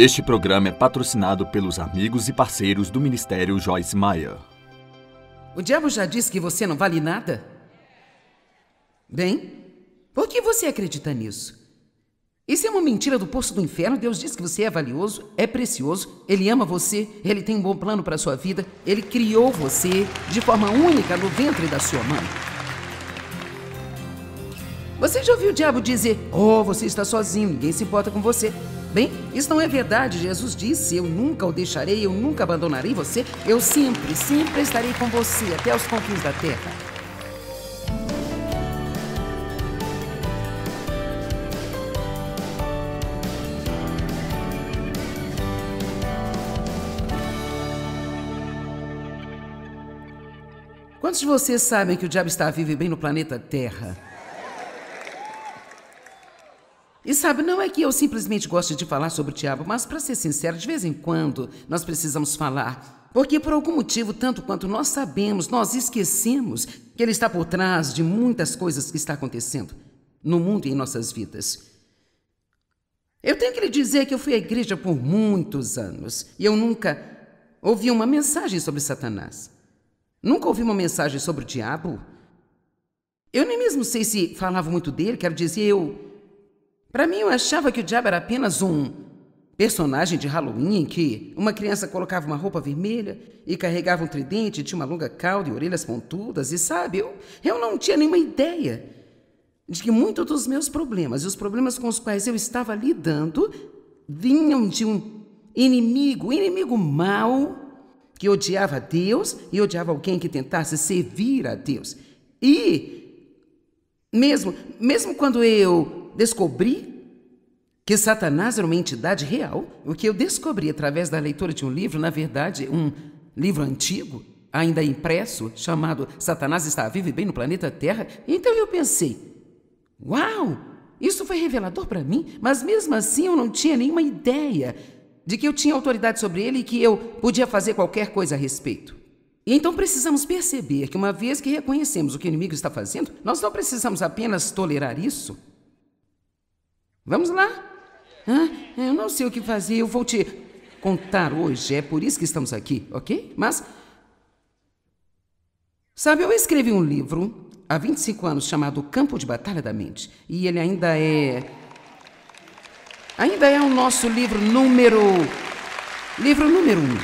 Este programa é patrocinado pelos amigos e parceiros do Ministério Joyce Meyer. O diabo já disse que você não vale nada? Bem, por que você acredita nisso? Isso é uma mentira do poço do inferno. Deus diz que você é valioso, é precioso, Ele ama você, Ele tem um bom plano para a sua vida, Ele criou você de forma única no ventre da sua mãe. Você já ouviu o diabo dizer: Oh, você está sozinho, ninguém se importa com você. Bem, isso não é verdade. Jesus disse: Eu nunca o deixarei, eu nunca abandonarei você. Eu sempre, sempre estarei com você até os confins da terra. Quantos de vocês sabem que o diabo está vivo e bem no planeta Terra? E sabe, não é que eu simplesmente goste de falar sobre o diabo, mas para ser sincero, de vez em quando nós precisamos falar. Porque por algum motivo, tanto quanto nós sabemos, nós esquecemos que ele está por trás de muitas coisas que está acontecendo no mundo e em nossas vidas. Eu tenho que lhe dizer que eu fui à igreja por muitos anos e eu nunca ouvi uma mensagem sobre Satanás. Nunca ouvi uma mensagem sobre o diabo. Eu nem mesmo sei se falava muito dele, quero dizer, eu para mim, eu achava que o diabo era apenas um personagem de Halloween em que uma criança colocava uma roupa vermelha e carregava um tridente, tinha uma longa cauda e orelhas pontudas, e sabe, eu, eu não tinha nenhuma ideia de que muitos dos meus problemas e os problemas com os quais eu estava lidando vinham de um inimigo, inimigo mau, que odiava Deus e odiava alguém que tentasse servir a Deus. E mesmo, mesmo quando eu descobri que Satanás era uma entidade real, o que eu descobri através da leitura de um livro, na verdade, um livro antigo, ainda impresso, chamado Satanás está vivo e bem no planeta Terra. Então eu pensei, uau, isso foi revelador para mim, mas mesmo assim eu não tinha nenhuma ideia de que eu tinha autoridade sobre ele e que eu podia fazer qualquer coisa a respeito. Então precisamos perceber que, uma vez que reconhecemos o que o inimigo está fazendo, nós não precisamos apenas tolerar isso. Vamos lá, Hã? Eu não sei o que fazer, eu vou te contar hoje, é por isso que estamos aqui, ok? Mas. Sabe, eu escrevi um livro há 25 anos chamado Campo de Batalha da Mente. E ele ainda é. Ainda é o nosso livro número. Livro número um.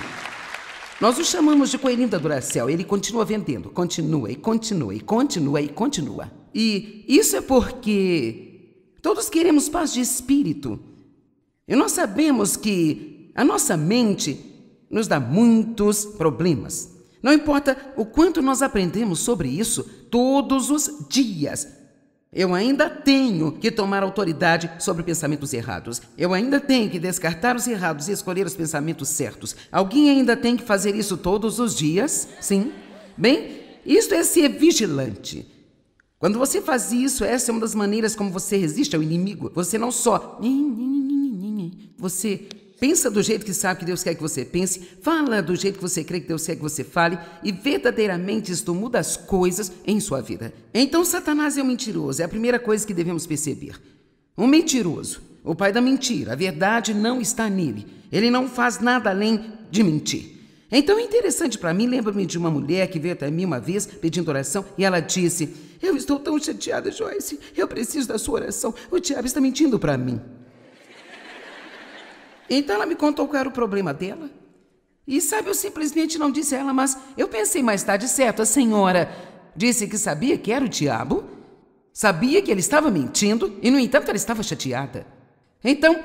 Nós o chamamos de coelhinho da Duracel. Ele continua vendendo, continua e continua e continua e continua. E isso é porque todos queremos paz de espírito. E nós sabemos que a nossa mente nos dá muitos problemas. Não importa o quanto nós aprendemos sobre isso todos os dias, eu ainda tenho que tomar autoridade sobre pensamentos errados. Eu ainda tenho que descartar os errados e escolher os pensamentos certos. Alguém ainda tem que fazer isso todos os dias? Sim. Bem, isso é ser vigilante. Quando você faz isso, essa é uma das maneiras como você resiste ao inimigo. Você não só você pensa do jeito que sabe que Deus quer que você pense, fala do jeito que você crê que Deus quer que você fale, e verdadeiramente isto muda as coisas em sua vida. Então, Satanás é um mentiroso, é a primeira coisa que devemos perceber. Um mentiroso, o pai da mentira, a verdade não está nele. Ele não faz nada além de mentir. Então é interessante para mim, lembro-me de uma mulher que veio até mim uma vez pedindo oração e ela disse: Eu estou tão chateada, Joyce, eu preciso da sua oração, o diabo está mentindo para mim. Então ela me contou qual era o problema dela. E sabe, eu simplesmente não disse a ela, mas eu pensei mais tarde, certo, a senhora disse que sabia que era o diabo, sabia que ele estava mentindo e, no entanto, ela estava chateada. Então,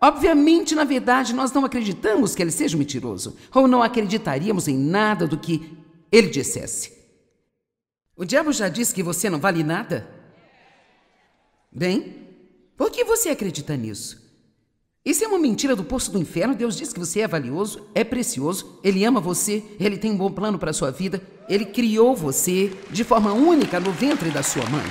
obviamente, na verdade, nós não acreditamos que ele seja mentiroso, ou não acreditaríamos em nada do que ele dissesse. O diabo já disse que você não vale nada? Bem, por que você acredita nisso? Isso é uma mentira do poço do inferno. Deus diz que você é valioso, é precioso, Ele ama você, Ele tem um bom plano para a sua vida, Ele criou você de forma única no ventre da sua mãe.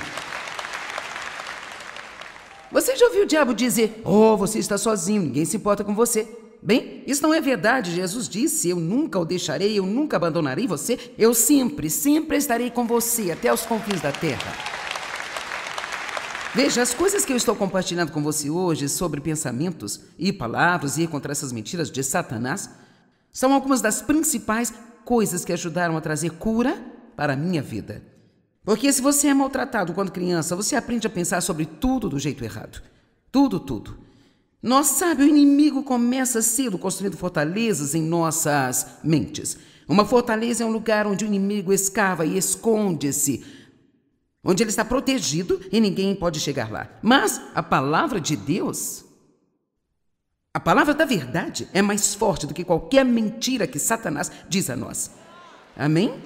Você já ouviu o diabo dizer: Oh, você está sozinho, ninguém se importa com você. Bem, isso não é verdade. Jesus disse: Eu nunca o deixarei, eu nunca abandonarei você, eu sempre, sempre estarei com você até os confins da terra. Veja, as coisas que eu estou compartilhando com você hoje sobre pensamentos e palavras e contra essas mentiras de Satanás são algumas das principais coisas que ajudaram a trazer cura para a minha vida. Porque se você é maltratado quando criança, você aprende a pensar sobre tudo do jeito errado. Tudo, tudo. Nós sabe, o inimigo começa cedo construindo fortalezas em nossas mentes. Uma fortaleza é um lugar onde o inimigo escava e esconde-se onde ele está protegido e ninguém pode chegar lá. Mas a palavra de Deus, a palavra da verdade, é mais forte do que qualquer mentira que Satanás diz a nós. Amém?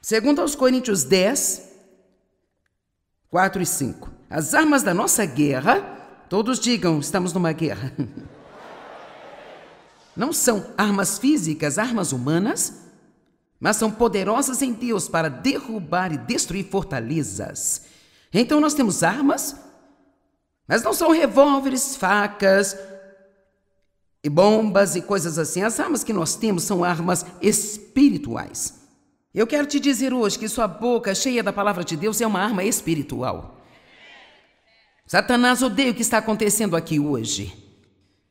Segundo aos Coríntios 10, 4 e 5. As armas da nossa guerra, todos digam, estamos numa guerra. Não são armas físicas, armas humanas, mas são poderosas em Deus para derrubar e destruir fortalezas. Então nós temos armas, mas não são revólveres, facas e bombas e coisas assim. As armas que nós temos são armas espirituais. Eu quero te dizer hoje que sua boca cheia da palavra de Deus é uma arma espiritual. Satanás odeia o que está acontecendo aqui hoje.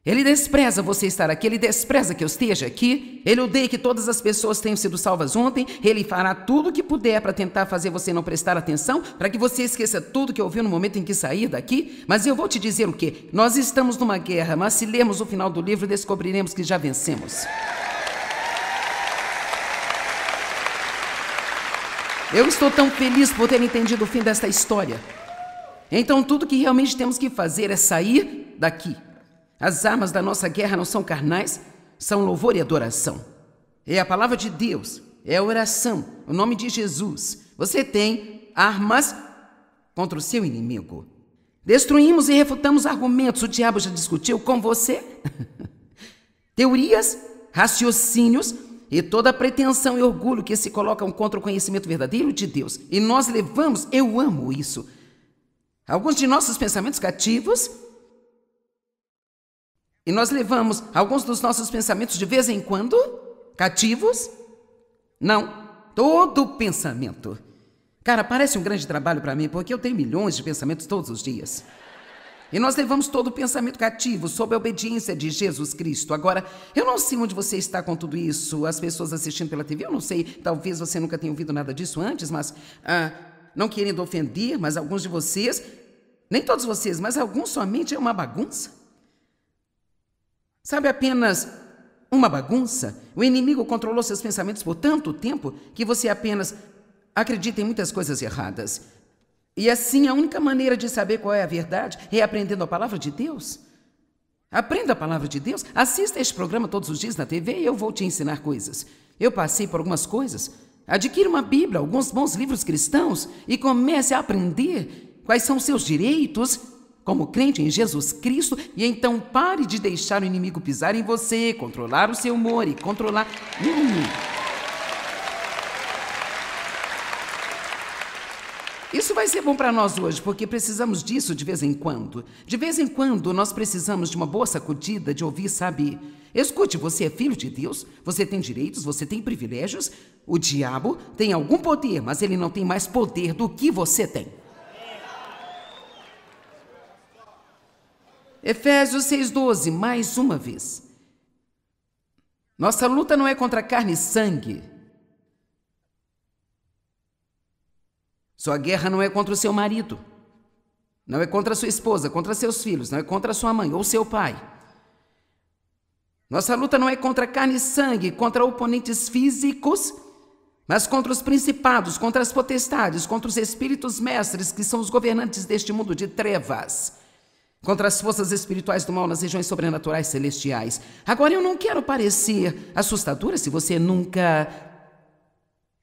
Ele despreza você estar aqui, ele despreza que eu esteja aqui, ele odeia que todas as pessoas tenham sido salvas ontem, ele fará tudo o que puder para tentar fazer você não prestar atenção, para que você esqueça tudo que ouviu no momento em que sair daqui. Mas eu vou te dizer o que? Nós estamos numa guerra, mas se lermos o final do livro, descobriremos que já vencemos. Eu estou tão feliz por ter entendido o fim desta história. Então, tudo que realmente temos que fazer é sair daqui. As armas da nossa guerra não são carnais, são louvor e adoração. É a palavra de Deus, é a oração, o nome de Jesus. Você tem armas contra o seu inimigo. Destruímos e refutamos argumentos. O diabo já discutiu com você? Teorias, raciocínios e toda a pretensão e orgulho que se colocam contra o conhecimento verdadeiro de Deus. E nós levamos, eu amo isso. Alguns de nossos pensamentos cativos e nós levamos alguns dos nossos pensamentos de vez em quando cativos? Não, todo pensamento. Cara, parece um grande trabalho para mim, porque eu tenho milhões de pensamentos todos os dias. E nós levamos todo o pensamento cativo sob a obediência de Jesus Cristo. Agora, eu não sei onde você está com tudo isso, as pessoas assistindo pela TV, eu não sei, talvez você nunca tenha ouvido nada disso antes, mas ah, não querendo ofender, mas alguns de vocês, nem todos vocês, mas alguns somente é uma bagunça. Sabe apenas uma bagunça? O inimigo controlou seus pensamentos por tanto tempo que você apenas acredita em muitas coisas erradas. E assim, a única maneira de saber qual é a verdade é aprendendo a palavra de Deus. Aprenda a palavra de Deus, assista este programa todos os dias na TV e eu vou te ensinar coisas. Eu passei por algumas coisas. Adquira uma Bíblia, alguns bons livros cristãos e comece a aprender quais são seus direitos como crente em Jesus Cristo, e então pare de deixar o inimigo pisar em você, controlar o seu humor e controlar. Hum. Isso vai ser bom para nós hoje, porque precisamos disso de vez em quando. De vez em quando nós precisamos de uma boa sacudida, de ouvir, sabe? Escute, você é filho de Deus, você tem direitos, você tem privilégios. O diabo tem algum poder, mas ele não tem mais poder do que você tem. Efésios 6,12, mais uma vez. Nossa luta não é contra carne e sangue. Sua guerra não é contra o seu marido, não é contra a sua esposa, contra seus filhos, não é contra a sua mãe ou seu pai. Nossa luta não é contra carne e sangue, contra oponentes físicos, mas contra os principados, contra as potestades, contra os espíritos mestres que são os governantes deste mundo de trevas contra as forças espirituais do mal nas regiões sobrenaturais celestiais. Agora, eu não quero parecer assustadora se você nunca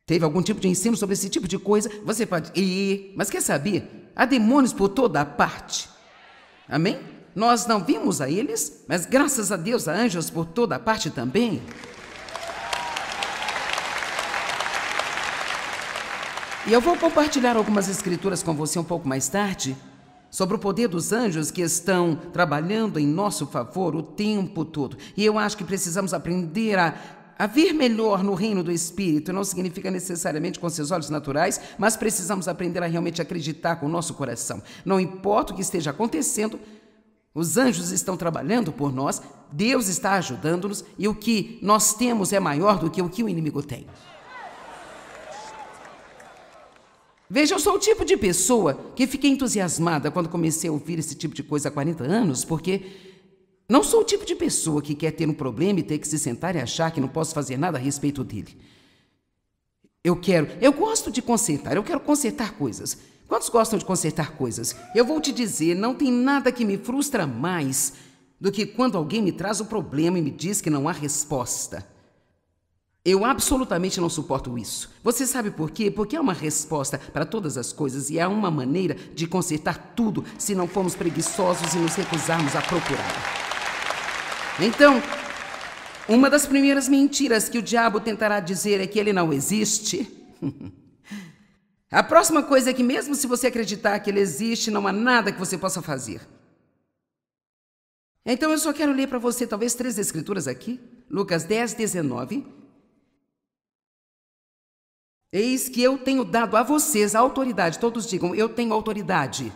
teve algum tipo de ensino sobre esse tipo de coisa. Você pode ir, mas quer saber? Há demônios por toda a parte. Amém? Nós não vimos a eles, mas graças a Deus há anjos por toda a parte também. E eu vou compartilhar algumas escrituras com você um pouco mais tarde, sobre o poder dos anjos que estão trabalhando em nosso favor o tempo todo. E eu acho que precisamos aprender a a vir melhor no reino do Espírito não significa necessariamente com seus olhos naturais, mas precisamos aprender a realmente acreditar com o nosso coração. Não importa o que esteja acontecendo, os anjos estão trabalhando por nós, Deus está ajudando-nos e o que nós temos é maior do que o que o inimigo tem. Veja, eu sou o tipo de pessoa que fiquei entusiasmada quando comecei a ouvir esse tipo de coisa há 40 anos, porque não sou o tipo de pessoa que quer ter um problema e ter que se sentar e achar que não posso fazer nada a respeito dele. Eu quero, eu gosto de consertar, eu quero consertar coisas. Quantos gostam de consertar coisas? Eu vou te dizer, não tem nada que me frustra mais do que quando alguém me traz o um problema e me diz que não há resposta. Eu absolutamente não suporto isso. Você sabe por quê? Porque há é uma resposta para todas as coisas e há é uma maneira de consertar tudo se não formos preguiçosos e nos recusarmos a procurar. Então, uma das primeiras mentiras que o diabo tentará dizer é que ele não existe. a próxima coisa é que, mesmo se você acreditar que ele existe, não há nada que você possa fazer. Então, eu só quero ler para você talvez três escrituras aqui: Lucas 10, 19. Eis que eu tenho dado a vocês a autoridade. Todos digam, eu tenho autoridade.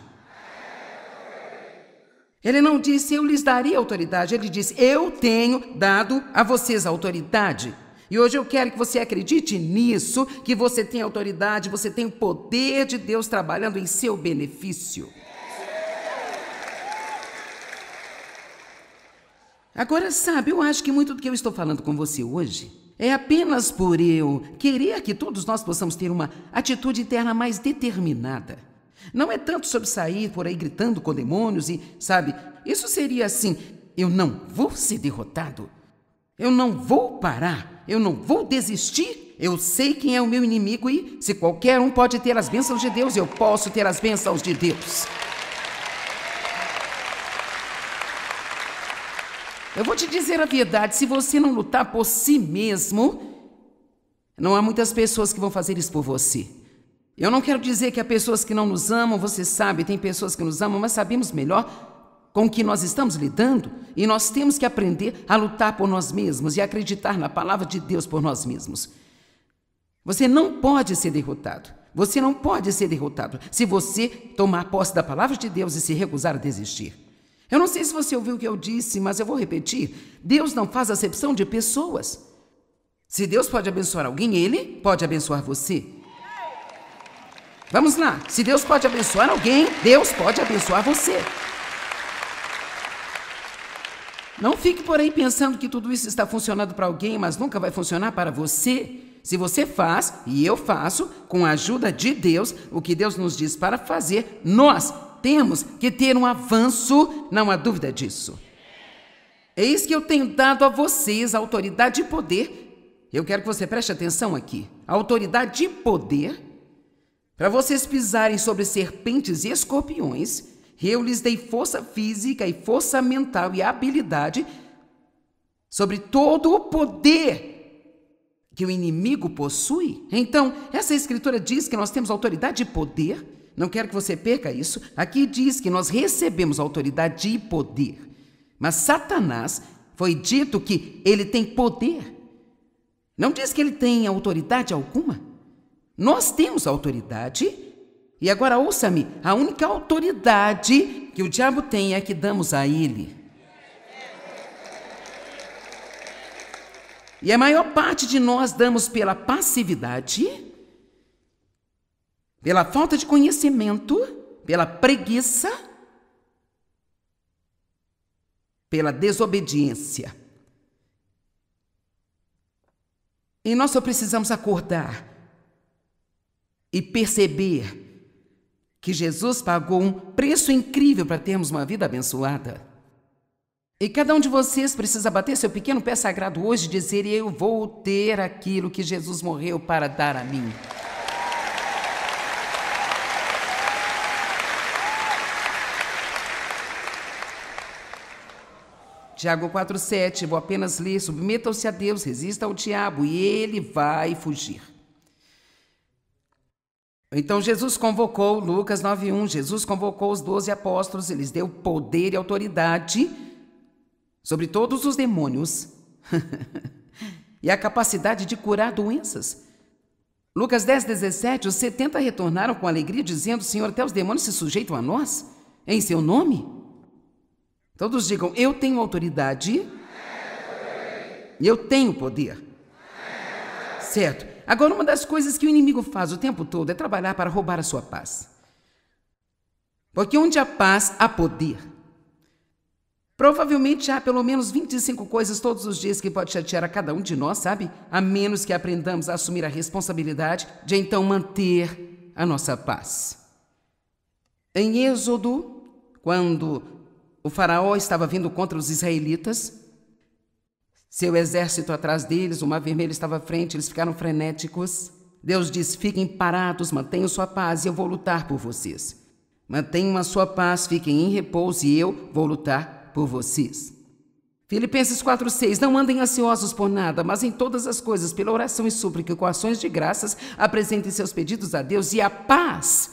Ele não disse eu lhes daria autoridade, ele disse eu tenho dado a vocês a autoridade. E hoje eu quero que você acredite nisso, que você tem autoridade, você tem o poder de Deus trabalhando em seu benefício. Agora, sabe, eu acho que muito do que eu estou falando com você hoje é apenas por eu querer que todos nós possamos ter uma atitude interna mais determinada. Não é tanto sobre sair por aí gritando com demônios e, sabe, isso seria assim: eu não vou ser derrotado, eu não vou parar, eu não vou desistir. Eu sei quem é o meu inimigo e, se qualquer um pode ter as bênçãos de Deus, eu posso ter as bênçãos de Deus. Eu vou te dizer a verdade: se você não lutar por si mesmo, não há muitas pessoas que vão fazer isso por você. Eu não quero dizer que há pessoas que não nos amam, você sabe, tem pessoas que nos amam, mas sabemos melhor com o que nós estamos lidando e nós temos que aprender a lutar por nós mesmos e acreditar na palavra de Deus por nós mesmos. Você não pode ser derrotado. Você não pode ser derrotado se você tomar posse da palavra de Deus e se recusar a desistir. Eu não sei se você ouviu o que eu disse, mas eu vou repetir. Deus não faz acepção de pessoas. Se Deus pode abençoar alguém, Ele pode abençoar você. Vamos lá. Se Deus pode abençoar alguém, Deus pode abençoar você. Não fique por aí pensando que tudo isso está funcionando para alguém, mas nunca vai funcionar para você. Se você faz, e eu faço, com a ajuda de Deus, o que Deus nos diz para fazer, nós temos que ter um avanço, não há dúvida disso. Eis que eu tenho dado a vocês a autoridade e poder. Eu quero que você preste atenção aqui. A autoridade e poder para vocês pisarem sobre serpentes e escorpiões. Eu lhes dei força física e força mental e habilidade sobre todo o poder que o inimigo possui? Então, essa escritura diz que nós temos autoridade e poder não quero que você perca isso. Aqui diz que nós recebemos autoridade e poder. Mas Satanás foi dito que ele tem poder. Não diz que ele tem autoridade alguma. Nós temos autoridade. E agora ouça-me: a única autoridade que o diabo tem é que damos a ele. E a maior parte de nós damos pela passividade pela falta de conhecimento, pela preguiça, pela desobediência. E nós só precisamos acordar e perceber que Jesus pagou um preço incrível para termos uma vida abençoada. E cada um de vocês precisa bater seu pequeno pé sagrado hoje e dizer: Eu vou ter aquilo que Jesus morreu para dar a mim. Tiago 4,7, vou apenas ler: submetam-se a Deus, resista ao diabo e ele vai fugir. Então Jesus convocou, Lucas 9,1, Jesus convocou os doze apóstolos, eles deu poder e autoridade sobre todos os demônios e a capacidade de curar doenças. Lucas 10, 17, os setenta retornaram com alegria, dizendo: Senhor, até os demônios se sujeitam a nós, em seu nome. Todos digam: Eu tenho autoridade. Eu tenho poder. Certo. Agora, uma das coisas que o inimigo faz o tempo todo é trabalhar para roubar a sua paz. Porque onde há paz, há poder. Provavelmente há pelo menos 25 coisas todos os dias que pode chatear a cada um de nós, sabe? A menos que aprendamos a assumir a responsabilidade de então manter a nossa paz. Em Êxodo, quando o faraó estava vindo contra os israelitas, seu exército atrás deles, o mar vermelho estava à frente, eles ficaram frenéticos. Deus diz: fiquem parados, mantenham sua paz e eu vou lutar por vocês. Mantenham a sua paz, fiquem em repouso e eu vou lutar por vocês. Filipenses 4,6 Não andem ansiosos por nada, mas em todas as coisas, pela oração e súplica, com ações de graças, apresentem seus pedidos a Deus e a paz,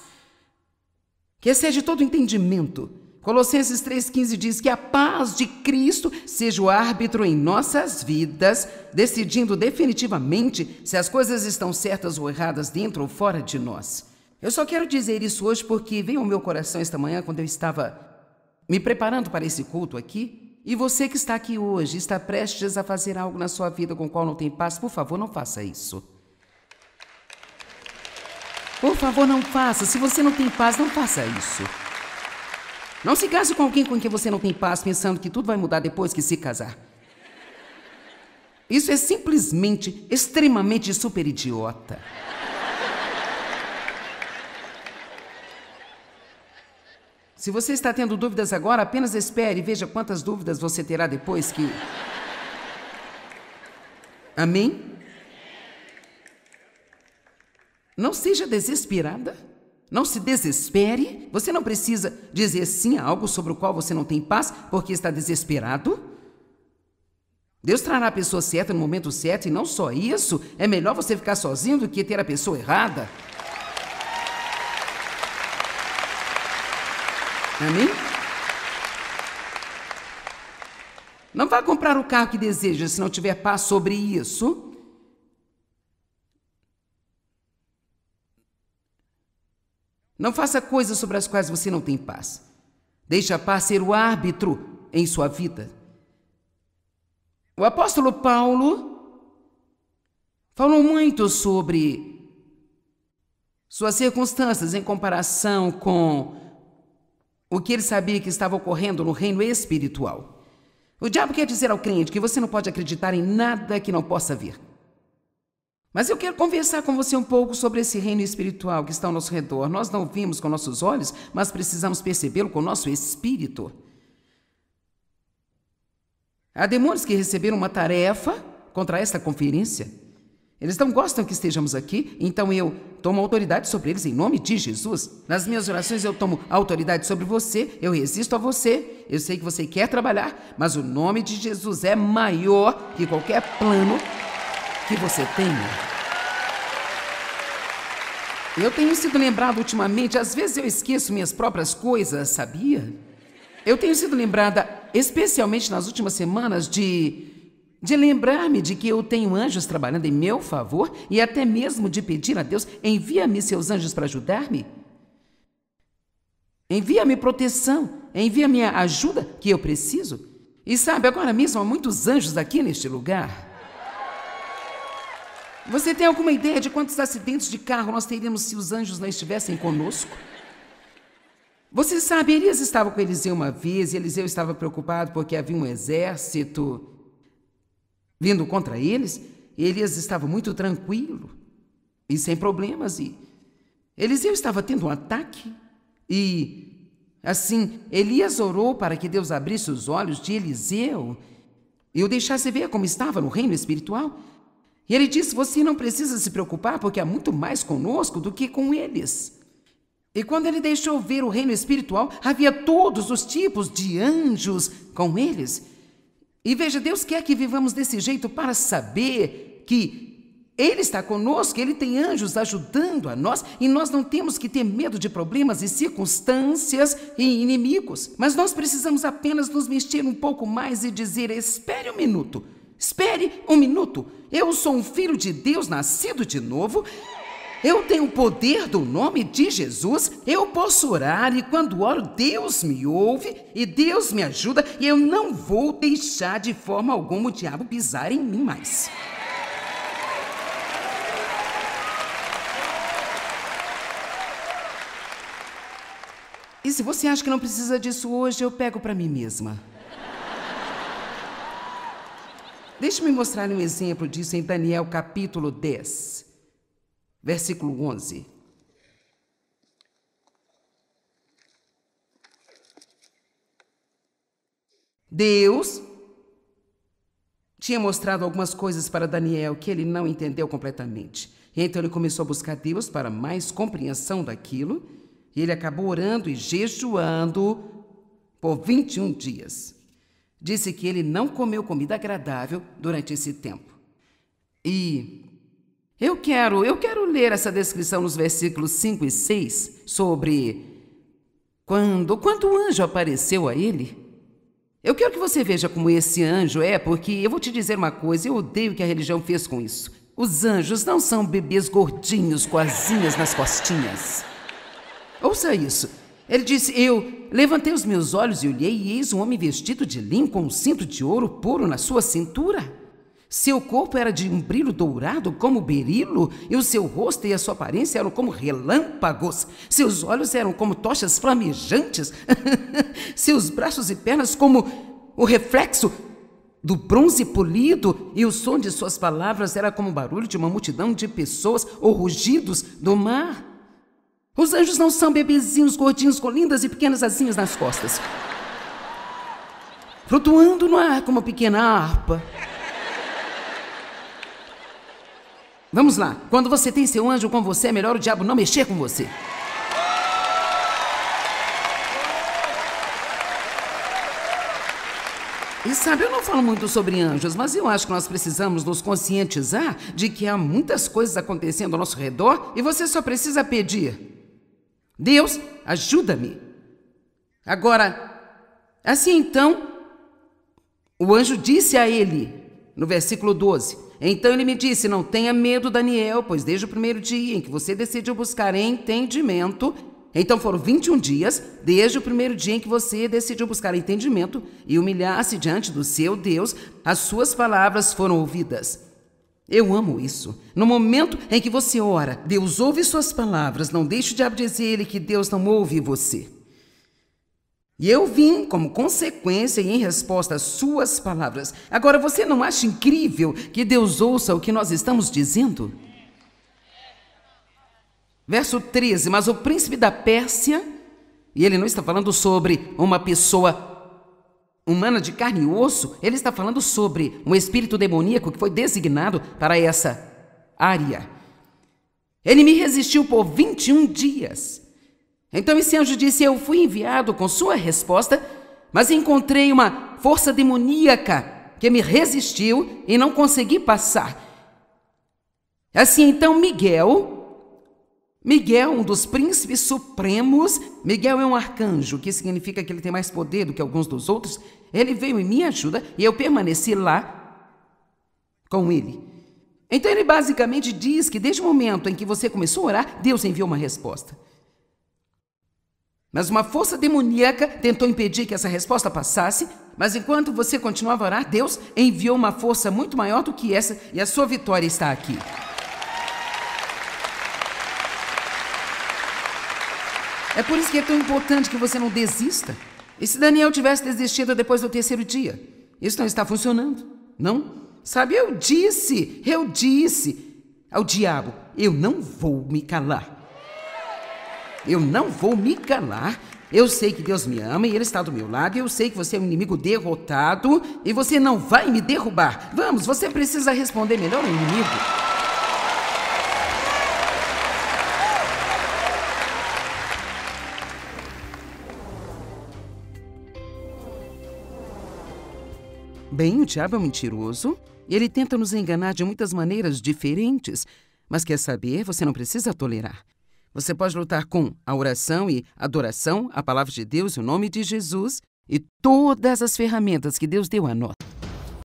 que excede todo entendimento, Colossenses 3,15 diz que a paz de Cristo seja o árbitro em nossas vidas, decidindo definitivamente se as coisas estão certas ou erradas dentro ou fora de nós. Eu só quero dizer isso hoje porque veio ao meu coração esta manhã quando eu estava me preparando para esse culto aqui. E você que está aqui hoje, está prestes a fazer algo na sua vida com o qual não tem paz, por favor, não faça isso. Por favor, não faça. Se você não tem paz, não faça isso. Não se case com alguém com quem você não tem paz, pensando que tudo vai mudar depois que se casar. Isso é simplesmente, extremamente super idiota. Se você está tendo dúvidas agora, apenas espere e veja quantas dúvidas você terá depois que. Amém? Não seja desesperada. Não se desespere. Você não precisa dizer sim a algo sobre o qual você não tem paz porque está desesperado. Deus trará a pessoa certa no momento certo e não só isso, é melhor você ficar sozinho do que ter a pessoa errada. Amém? Não vá comprar o carro que deseja se não tiver paz sobre isso. Não faça coisas sobre as quais você não tem paz. Deixe a paz ser o árbitro em sua vida. O apóstolo Paulo falou muito sobre suas circunstâncias em comparação com o que ele sabia que estava ocorrendo no reino espiritual. O diabo quer dizer ao crente que você não pode acreditar em nada que não possa vir. Mas eu quero conversar com você um pouco sobre esse reino espiritual que está ao nosso redor. Nós não vimos com nossos olhos, mas precisamos percebê-lo com o nosso espírito. Há demônios que receberam uma tarefa contra esta conferência. Eles não gostam que estejamos aqui, então eu tomo autoridade sobre eles em nome de Jesus. Nas minhas orações eu tomo autoridade sobre você, eu resisto a você, eu sei que você quer trabalhar, mas o nome de Jesus é maior que qualquer plano que você tenha. Eu tenho sido lembrada ultimamente, às vezes eu esqueço minhas próprias coisas, sabia? Eu tenho sido lembrada, especialmente nas últimas semanas, de. de lembrar-me de que eu tenho anjos trabalhando em meu favor e até mesmo de pedir a Deus: envia-me seus anjos para ajudar-me. Envia-me proteção, envia-me a ajuda que eu preciso. E sabe, agora mesmo há muitos anjos aqui neste lugar. Você tem alguma ideia de quantos acidentes de carro nós teríamos se os anjos não estivessem conosco? Você sabe, Elias estava com Eliseu uma vez e Eliseu estava preocupado porque havia um exército vindo contra eles. E Elias estava muito tranquilo e sem problemas. E Eliseu estava tendo um ataque e, assim, Elias orou para que Deus abrisse os olhos de Eliseu e o deixasse ver como estava no reino espiritual. E ele disse: Você não precisa se preocupar, porque há muito mais conosco do que com eles. E quando ele deixou ver o reino espiritual, havia todos os tipos de anjos com eles. E veja, Deus quer que vivamos desse jeito para saber que Ele está conosco, Ele tem anjos ajudando a nós e nós não temos que ter medo de problemas e circunstâncias e inimigos. Mas nós precisamos apenas nos mexer um pouco mais e dizer: espere um minuto. Espere um minuto. Eu sou um filho de Deus nascido de novo. Eu tenho o poder do nome de Jesus. Eu posso orar e quando oro, Deus me ouve e Deus me ajuda. E eu não vou deixar de forma alguma o diabo pisar em mim mais. E se você acha que não precisa disso hoje, eu pego para mim mesma. Deixe-me mostrar um exemplo disso em Daniel capítulo 10, versículo 11. Deus tinha mostrado algumas coisas para Daniel que ele não entendeu completamente. E então ele começou a buscar Deus para mais compreensão daquilo, e ele acabou orando e jejuando por 21 dias disse que ele não comeu comida agradável durante esse tempo. E eu quero, eu quero ler essa descrição nos versículos 5 e 6 sobre quando, quando o anjo apareceu a ele. Eu quero que você veja como esse anjo é, porque eu vou te dizer uma coisa, eu odeio o que a religião fez com isso. Os anjos não são bebês gordinhos com asinhas nas costinhas. Ouça isso. Ele disse: Eu levantei os meus olhos e olhei, e eis um homem vestido de linho com um cinto de ouro puro na sua cintura. Seu corpo era de um brilho dourado como berilo, e o seu rosto e a sua aparência eram como relâmpagos. Seus olhos eram como tochas flamejantes, seus braços e pernas como o reflexo do bronze polido, e o som de suas palavras era como o barulho de uma multidão de pessoas ou rugidos do mar. Os anjos não são bebezinhos gordinhos com lindas e pequenas asinhas nas costas. Flutuando no ar como uma pequena harpa. Vamos lá. Quando você tem seu anjo com você, é melhor o diabo não mexer com você. E sabe, eu não falo muito sobre anjos, mas eu acho que nós precisamos nos conscientizar de que há muitas coisas acontecendo ao nosso redor e você só precisa pedir. Deus, ajuda-me. Agora, assim então, o anjo disse a ele, no versículo 12: Então ele me disse: Não tenha medo, Daniel, pois desde o primeiro dia em que você decidiu buscar entendimento. Então foram 21 dias, desde o primeiro dia em que você decidiu buscar entendimento e humilhar-se diante do seu Deus, as suas palavras foram ouvidas. Eu amo isso. No momento em que você ora, Deus ouve suas palavras. Não deixe o diabo dizer ele que Deus não ouve você. E eu vim como consequência e em resposta às suas palavras. Agora, você não acha incrível que Deus ouça o que nós estamos dizendo? Verso 13: Mas o príncipe da Pérsia, e ele não está falando sobre uma pessoa humana de carne e osso, ele está falando sobre um espírito demoníaco que foi designado para essa área. Ele me resistiu por 21 dias. Então esse anjo disse: Eu fui enviado com sua resposta, mas encontrei uma força demoníaca que me resistiu e não consegui passar. Assim então Miguel Miguel, um dos príncipes supremos, Miguel é um arcanjo, que significa que ele tem mais poder do que alguns dos outros. Ele veio em minha ajuda e eu permaneci lá com ele. Então ele basicamente diz que desde o momento em que você começou a orar, Deus enviou uma resposta. Mas uma força demoníaca tentou impedir que essa resposta passasse, mas enquanto você continuava a orar, Deus enviou uma força muito maior do que essa e a sua vitória está aqui. É por isso que é tão importante que você não desista. E se Daniel tivesse desistido depois do terceiro dia? Isso não está funcionando, não? Sabe, eu disse, eu disse ao diabo: eu não vou me calar. Eu não vou me calar. Eu sei que Deus me ama e Ele está do meu lado. Eu sei que você é um inimigo derrotado e você não vai me derrubar. Vamos, você precisa responder melhor ao inimigo. Bem, o diabo é mentiroso e ele tenta nos enganar de muitas maneiras diferentes. Mas quer saber? Você não precisa tolerar. Você pode lutar com a oração e adoração, a palavra de Deus, o nome de Jesus e todas as ferramentas que Deus deu a nós.